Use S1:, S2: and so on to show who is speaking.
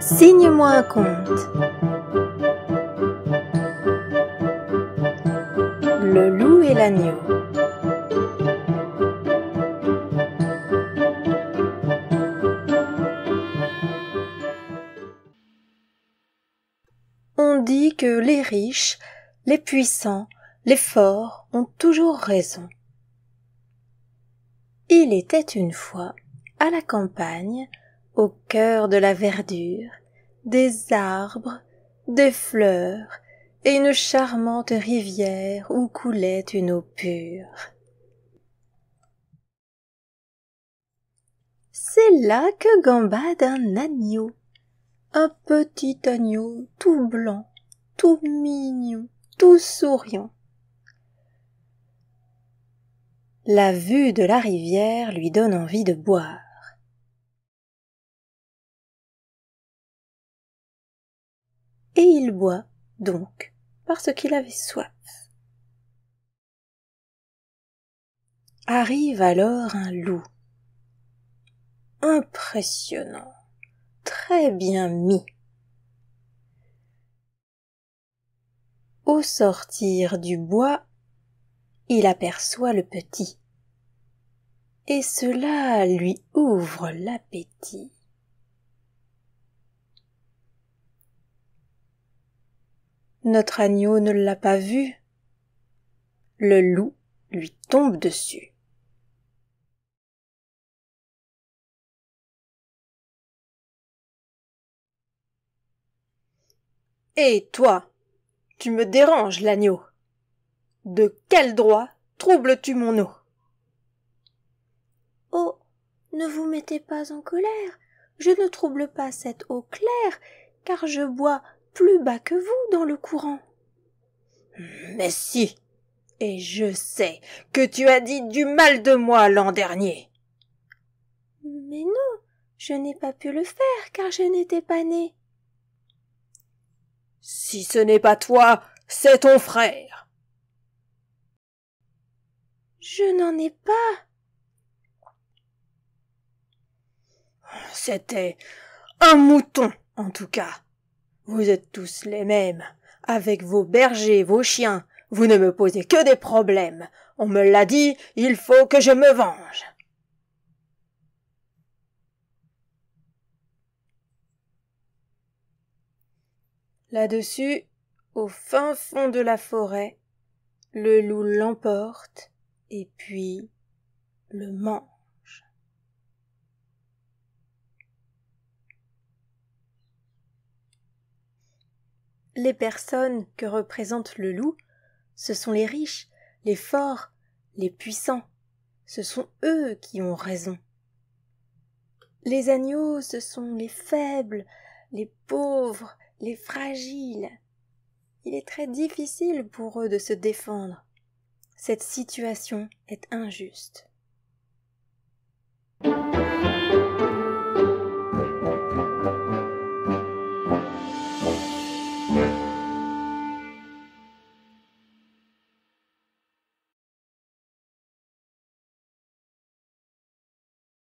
S1: Signe-moi un compte. Le loup et l'agneau. On dit que les riches, les puissants, les forts ont toujours raison. Il était une fois, à la campagne, au cœur de la verdure, des arbres, des fleurs, et une charmante rivière où coulait une eau pure. C'est là que gambade un agneau, un petit agneau tout blanc, tout mignon, tout souriant. La vue de la rivière lui donne envie de boire. et il boit donc parce qu'il avait soif. Arrive alors un loup. Impressionnant, très bien mis. Au sortir du bois, il aperçoit le petit, et cela lui ouvre l'appétit. Notre agneau ne l'a pas vu. Le loup lui tombe dessus. Et toi, tu me déranges, l'agneau. De quel droit troubles-tu mon eau Oh, ne vous mettez pas en colère. Je ne trouble pas cette eau claire, car je bois plus bas que vous dans le courant. Mais si. Et je sais que tu as dit du mal de moi l'an dernier. Mais non, je n'ai pas pu le faire car je n'étais pas née. Si ce n'est pas toi, c'est ton frère. Je n'en ai pas. C'était un mouton, en tout cas. Vous êtes tous les mêmes, avec vos bergers, vos chiens. Vous ne me posez que des problèmes. On me l'a dit, il faut que je me venge. Là-dessus, au fin fond de la forêt, le loup l'emporte et puis le ment. les personnes que représente le loup, ce sont les riches, les forts, les puissants. Ce sont eux qui ont raison. Les agneaux, ce sont les faibles, les pauvres, les fragiles. Il est très difficile pour eux de se défendre. Cette situation est injuste.